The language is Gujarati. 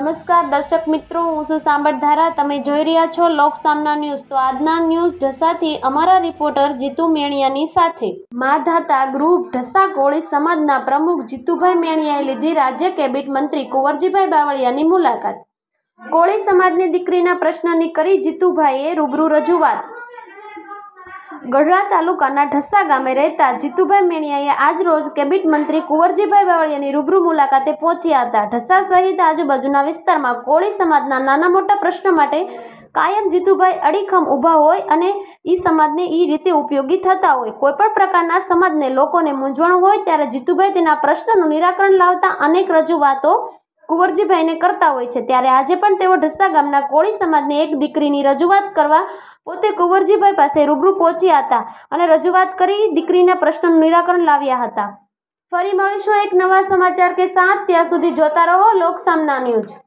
નમસ્કાર દર્શક મિત્રો હું છું સાંભળધારા તમે જોઈ રહ્યા છો લોક સામના ન્યૂઝ તો આજના ન્યૂઝ ઢસાથી અમારા રિપોર્ટર જીતુ મેણિયાની સાથે મા ધાતા ગ્રુપ ઢસા કોળી સમાજના પ્રમુખ જીતુભાઈ મેણિયાએ લીધી રાજ્ય કેબિનેટ મંત્રી કુંવરજીભાઈ બાવળિયાની મુલાકાત કોળી સમાજની દીકરીના પ્રશ્નની કરી જીતુભાઈએ રૂબરૂ રજૂઆત ગઢડા તાલુકાના ઢસા ગામે રહેતા જીતુભાઈ મેણિયાએ આજ રોજ કેબિટ મંત્રી કુંવરજીભાઈ બાવળિયાની રૂબરૂ મુલાકાતે પહોંચ્યા હતા ઢસા સહિત આજુબાજુના વિસ્તારમાં કોળી સમાજના નાના મોટા પ્રશ્ન માટે કાયમ જીતુભાઈ અડીખમ ઊભા હોય અને એ સમાજને એ રીતે ઉપયોગી થતા હોય કોઈપણ પ્રકારના સમાજને લોકોને મૂંઝવણ હોય ત્યારે જીતુભાઈ તેના પ્રશ્નનું નિરાકરણ લાવતા અનેક રજૂઆતો કુંવરજીભાઈને કરતા હોય છે ત્યારે આજે પણ તેઓ ઢસા ગામના કોળી સમાજને એક દીકરીની રજૂઆત કરવા પોતે કુંવરજીભાઈ પાસે રૂબરૂ પહોંચ્યા હતા અને રજૂઆત કરી દીકરીના પ્રશ્નનું નિરાકરણ લાવ્યા હતા ફરી મળીશું એક નવા સમાચાર કે સાત ત્યાં સુધી જોતા રહો લોકસામના ન્યૂઝ